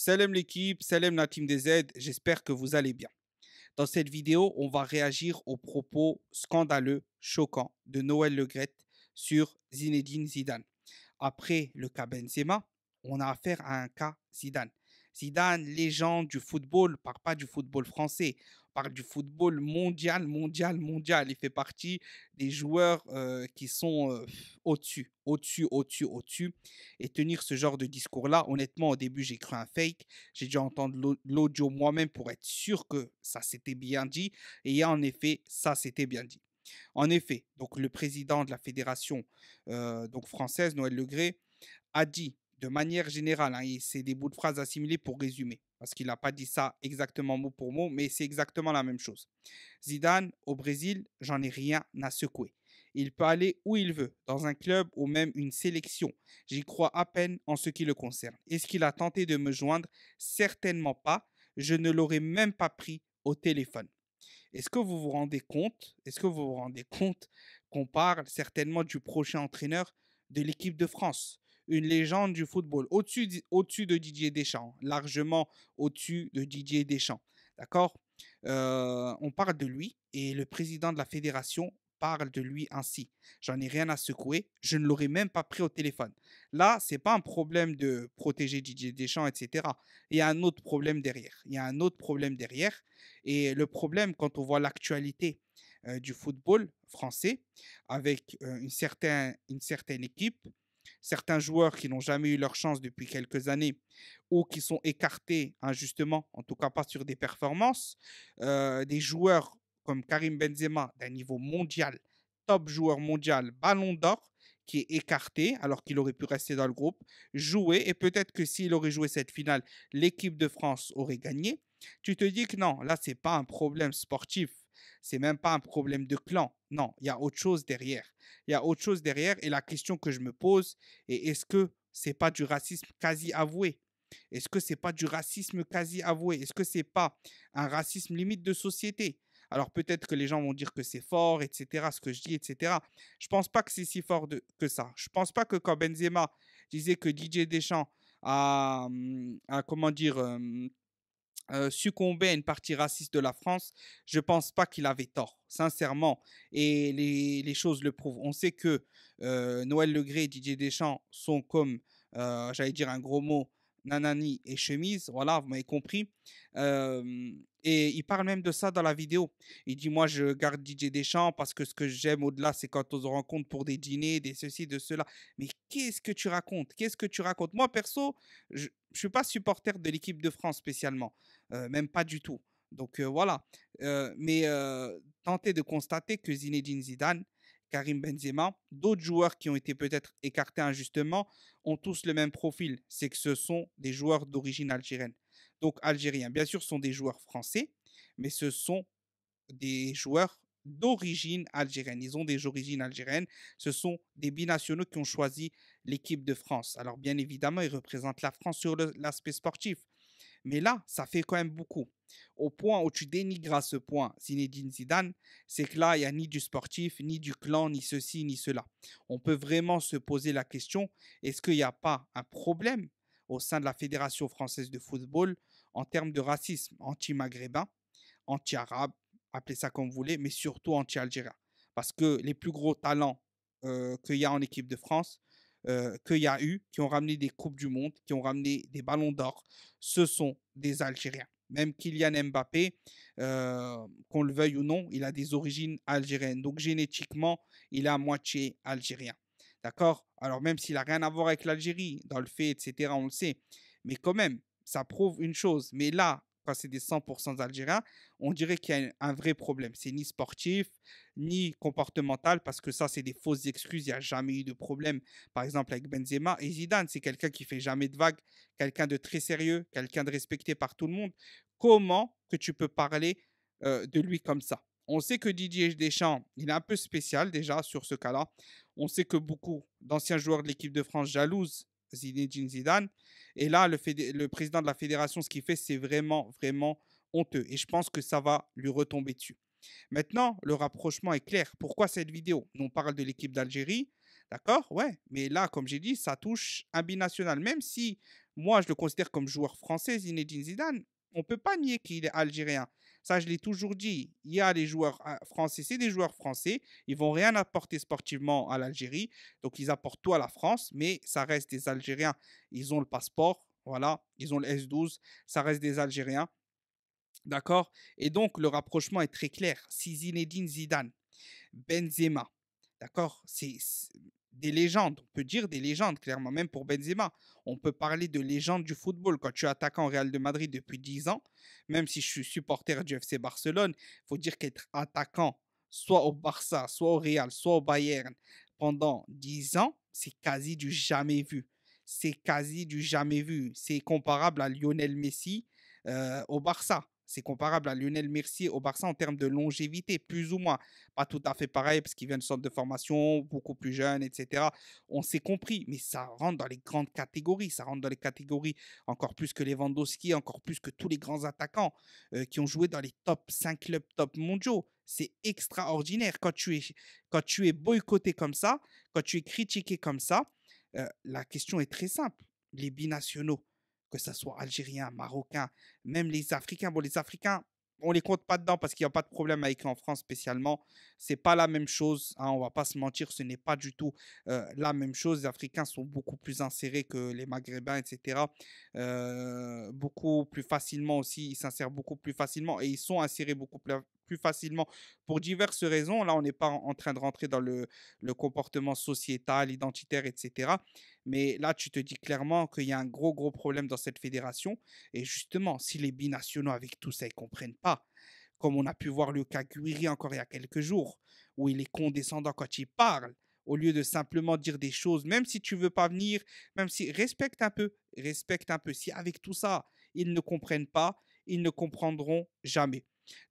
Salam l'équipe, salam la team des aides, j'espère que vous allez bien. Dans cette vidéo, on va réagir aux propos scandaleux, choquants de Noël Legret sur Zinedine Zidane. Après le cas Benzema, on a affaire à un cas Zidane. Zidane, légende du football, parle pas du football français, parle du football mondial, mondial, mondial. Il fait partie des joueurs qui sont au-dessus, au-dessus, au-dessus, au-dessus. Et tenir ce genre de discours-là, honnêtement, au début, j'ai cru un fake. J'ai dû entendre l'audio moi-même pour être sûr que ça s'était bien dit. Et en effet, ça s'était bien dit. En effet, donc le président de la fédération donc française, Noël Legré, a dit de manière générale, hein, c'est des bouts de phrases assimilés pour résumer, parce qu'il n'a pas dit ça exactement mot pour mot, mais c'est exactement la même chose. Zidane, au Brésil, j'en ai rien à secouer. Il peut aller où il veut, dans un club ou même une sélection. J'y crois à peine en ce qui le concerne. Est-ce qu'il a tenté de me joindre Certainement pas. Je ne l'aurais même pas pris au téléphone. Est-ce que vous vous rendez compte Est-ce que vous vous rendez compte qu'on parle certainement du prochain entraîneur de l'équipe de France une légende du football, au-dessus de Didier Deschamps, largement au-dessus de Didier Deschamps. D'accord euh, On parle de lui et le président de la fédération parle de lui ainsi. J'en ai rien à secouer, je ne l'aurais même pas pris au téléphone. Là, ce n'est pas un problème de protéger Didier Deschamps, etc. Il y a un autre problème derrière. Il y a un autre problème derrière. Et le problème, quand on voit l'actualité euh, du football français, avec euh, une certaine équipe certains joueurs qui n'ont jamais eu leur chance depuis quelques années ou qui sont écartés injustement, en tout cas pas sur des performances, euh, des joueurs comme Karim Benzema d'un niveau mondial, top joueur mondial, ballon d'or, qui est écarté alors qu'il aurait pu rester dans le groupe, jouer, et peut-être que s'il aurait joué cette finale, l'équipe de France aurait gagné. Tu te dis que non, là, c'est pas un problème sportif c'est même pas un problème de clan. Non, il y a autre chose derrière. Il y a autre chose derrière. Et la question que je me pose est est-ce que c'est pas du racisme quasi avoué Est-ce que c'est pas du racisme quasi avoué Est-ce que c'est pas un racisme limite de société alors peut-être que les gens vont dire que c'est fort, etc., ce que je dis, etc. Je pense pas que c'est si fort que ça. Je pense pas que quand Benzema disait que DJ Deschamps hum, a, comment dire, hum, euh, succomber à une partie raciste de la France, je pense pas qu'il avait tort, sincèrement. Et les, choses le prouvent. On sait que euh, Noël Legré et Didier Deschamps sont comme, euh, j'allais dire un gros mot, nanani et chemise. Voilà, vous m'avez compris. et il parle même de ça dans la vidéo. Il dit Moi, je garde Didier Deschamps parce que ce que j'aime au-delà, c'est quand on se rencontre pour des dîners, des ceci, de cela. Mais qu'est-ce que tu racontes Qu'est-ce que tu racontes Moi, perso, je, je suis pas supporter de l'équipe de France spécialement. Euh, même pas du tout. Donc euh, voilà. Euh, mais tenter de constater que Zinedine Zidane, Karim Benzema, d'autres joueurs qui ont été peut-être écartés injustement, ont tous le même profil, c'est que ce sont des joueurs d'origine algérienne. Donc algériens, bien sûr, ce sont des joueurs français, mais ce sont des joueurs d'origine algérienne. Ils ont des origines algériennes. Ce sont des binationaux qui ont choisi l'équipe de France. Alors bien évidemment, ils représentent la France sur l'aspect sportif. Mais là, ça fait quand même beaucoup. Au point où tu dénigres à ce point Zinedine Zidane, c'est que là, il n'y a ni du sportif, ni du clan, ni ceci, ni cela. On peut vraiment se poser la question, est-ce qu'il n'y a pas un problème au sein de la Fédération française de football en termes de racisme anti-maghrébin, anti-arabe, appelez ça comme vous voulez, mais surtout anti-algérien Parce que les plus gros talents euh, qu'il y a en équipe de France, euh, qu'il y a eu, qui ont ramené des Coupes du Monde, qui ont ramené des Ballons d'Or, ce sont des Algériens. Même Kylian Mbappé, euh, qu'on le veuille ou non, il a des origines algériennes. Donc génétiquement, il est à moitié algérien. D'accord Alors même s'il n'a rien à voir avec l'Algérie, dans le fait, etc., on le sait. Mais quand même, ça prouve une chose. Mais là, quand c'est des 100% algériens, on dirait qu'il y a un vrai problème. C'est ni sportif, ni comportemental, parce que ça, c'est des fausses excuses, il n'y a jamais eu de problème. Par exemple, avec Benzema et Zidane, c'est quelqu'un qui fait jamais de vagues, quelqu'un de très sérieux, quelqu'un de respecté par tout le monde. Comment que tu peux parler de lui comme ça on sait que Didier Deschamps, il est un peu spécial déjà sur ce cas-là. On sait que beaucoup d'anciens joueurs de l'équipe de France jalousent Zinedine Zidane. Et là, le, le, président de la fédération, ce qu'il fait, c'est vraiment, vraiment honteux. Et je pense que ça va lui retomber dessus. Maintenant, le rapprochement est clair. Pourquoi cette vidéo On parle de l'équipe d'Algérie, d'accord Ouais, mais là, comme j'ai dit, ça touche un binational. Même si moi, je le considère comme joueur français, Zinedine Zidane, on ne peut pas nier qu'il est algérien. Ça, je l'ai toujours dit. Il y a les joueurs ah, français, c'est des joueurs français. Ils vont rien apporter sportivement à l'Algérie. Donc, ils apportent tout à la France, mais ça reste des Algériens. Ils ont le passeport, voilà. Ils ont le S12, ça reste des Algériens. D'accord Et donc, le rapprochement est très clair. Si Zinedine Zidane, Benzema, d'accord C'est des légendes, on peut dire des légendes, clairement, même pour Benzema. On peut parler de légende du football. Quand tu es attaquant au Real de Madrid depuis 10 ans, même si je suis supporter du FC Barcelone, il faut dire qu'être attaquant, soit au Barça, soit au Real, soit au Bayern, pendant 10 ans, c'est quasi du jamais vu. C'est quasi du jamais vu. C'est comparable à Lionel Messi euh, au Barça. C'est comparable à Lionel Mercier au Barça en termes de longévité, plus ou moins. Pas tout à fait pareil parce qu'il vient de centre de formation, beaucoup plus jeune, etc. On s'est compris, mais ça rentre dans les grandes catégories. Ça rentre dans les catégories encore plus que Lewandowski, encore plus que tous les grands attaquants euh, qui ont joué dans les top 5 clubs top mondiaux. C'est extraordinaire. Quand tu, es, quand tu es boycotté comme ça, quand tu es critiqué comme ça, euh, la question est très simple. Les binationaux, que ce soit algérien, marocain, même les Africains. Bon, les Africains, on ne les compte pas dedans parce qu'il n'y a pas de problème avec en France spécialement. Ce n'est pas la même chose, hein, on ne va pas se mentir, ce n'est pas du tout euh, la même chose. Les Africains sont beaucoup plus insérés que les Maghrébins, etc. Euh, beaucoup plus facilement aussi, ils s'insèrent beaucoup plus facilement et ils sont insérés beaucoup plus, plus facilement pour diverses raisons. Là, on n'est pas en train de rentrer dans le, comportement sociétal, identitaire, etc. Mais là, tu te dis clairement qu'il y a un gros, gros problème dans cette fédération. Et justement, si les binationaux avec tout ça, ils comprennent pas, comme on a pu voir le cas Guiri encore il y a quelques jours, où il est condescendant quand il parle, au lieu de simplement dire des choses, même si tu veux pas venir, même si respecte un peu, respecte un peu. Si avec tout ça, ils ne comprennent pas, ils ne comprendront jamais.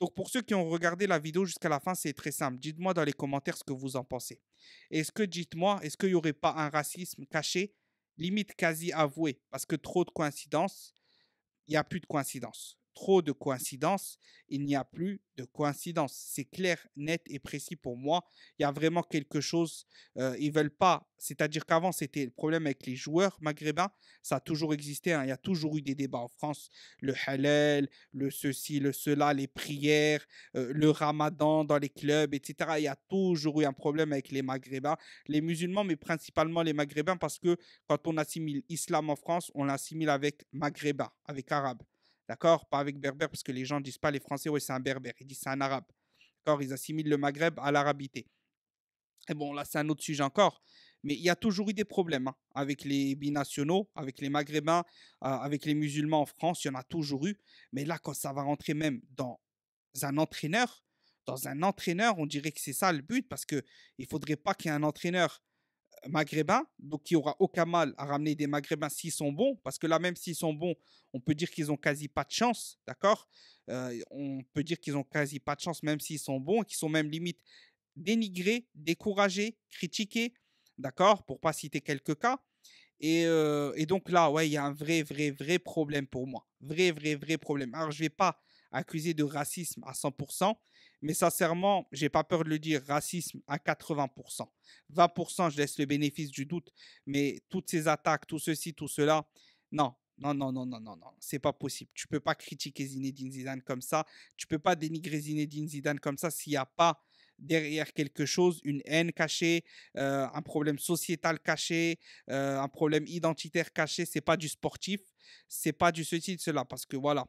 Donc pour ceux qui ont regardé la vidéo jusqu'à la fin, c'est très simple. Dites-moi dans les commentaires ce que vous en pensez. Est-ce que, dites-moi, est-ce qu'il n'y aurait pas un racisme caché, limite quasi avoué, parce que trop de coïncidences, il n'y a plus de coïncidences trop de coïncidences. Il n'y a plus de coïncidences. C'est clair, net et précis pour moi. Il y a vraiment quelque chose. Euh, ils veulent pas. C'est-à-dire qu'avant, c'était le problème avec les joueurs maghrébins. Ça a toujours existé. Hein. Il y a toujours eu des débats en France. Le halal, le ceci, le cela, les prières, euh, le ramadan dans les clubs, etc. Il y a toujours eu un problème avec les maghrébins, les musulmans, mais principalement les maghrébins, parce que quand on assimile islam en France, on l'assimile avec maghrébin, avec arabe. D'accord Pas avec berbère, parce que les gens ne disent pas les Français, oui, c'est un berbère. Ils disent c'est un arabe. D'accord Ils assimilent le Maghreb à l'arabité. Et bon, là, c'est un autre sujet encore. Mais il y a toujours eu des problèmes hein, avec les binationaux, avec les maghrébins, euh, avec les musulmans en France. Il y en a toujours eu. Mais là, quand ça va rentrer même dans un entraîneur, dans un entraîneur, on dirait que c'est ça le but, parce qu'il ne faudrait pas qu'il y ait un entraîneur maghrébins, donc il n'y aura aucun mal à ramener des maghrébins s'ils sont bons, parce que là même s'ils sont bons, on peut dire qu'ils ont quasi pas de chance, d'accord euh, On peut dire qu'ils ont quasi pas de chance même s'ils sont bons, qu'ils sont même limite dénigrés, découragés, critiqués, d'accord Pour pas citer quelques cas. Euh, et, donc là, ouais, il y a un vrai, vrai, vrai problème pour moi. Vrai, vrai, vrai problème. Alors je vais pas accusé de racisme à 100%, mais sincèrement, j'ai pas peur de le dire, racisme à 80%. 20%, je laisse le bénéfice du doute, mais toutes ces attaques, tout ceci, tout cela, non, non, non, non, non, non, non, c'est pas possible. Tu peux pas critiquer Zinedine Zidane comme ça, tu peux pas dénigrer Zinedine Zidane comme ça s'il n'y a pas derrière quelque chose, une haine cachée, euh, un problème sociétal caché, euh, un problème identitaire caché. C'est pas du sportif, c'est pas du ceci, de cela, parce que voilà.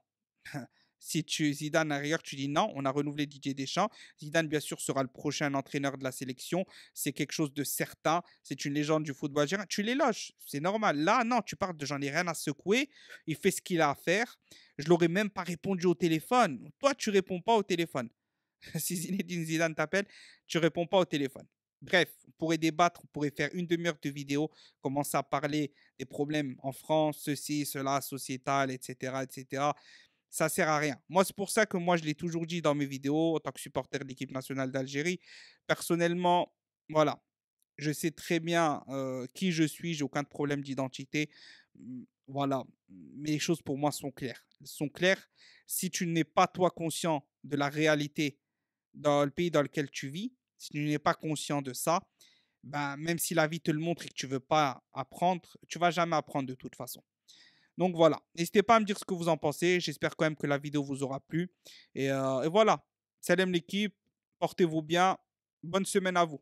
Si tu, Zidane arrière, tu dis non, on a renouvelé Didier Deschamps. Zidane, bien sûr, sera le prochain entraîneur de la sélection. C'est quelque chose de certain. C'est une légende du football algérien. Tu l'éloges, c'est normal. Là, non, tu parles de j'en ai rien à secouer. Il fait ce qu'il a à faire. Je l'aurais même pas répondu au téléphone. Toi, tu réponds pas au téléphone. si Zinedine Zidane t'appelle, tu réponds pas au téléphone. Bref, on pourrait débattre, on pourrait faire une demi-heure de vidéo, commencer à parler des problèmes en France, ceci, cela, sociétal, etc., etc ça sert à rien. Moi, c'est pour ça que moi, je l'ai toujours dit dans mes vidéos en tant que supporter de l'équipe nationale d'Algérie. Personnellement, voilà, je sais très bien qui je suis, j'ai aucun problème d'identité. Mmh, voilà, mais les choses pour moi sont claires. Elles sont claires. Si tu n'es pas toi conscient de la réalité dans le pays dans lequel tu vis, si tu n'es pas conscient de ça, ben, même si la vie te le montre et que tu veux pas apprendre, tu vas jamais apprendre de toute façon. Donc voilà, n'hésitez pas à me dire ce que vous en pensez. J'espère quand même que la vidéo vous aura plu. Et, euh, voilà, salam l'équipe, portez-vous bien, bonne semaine à vous.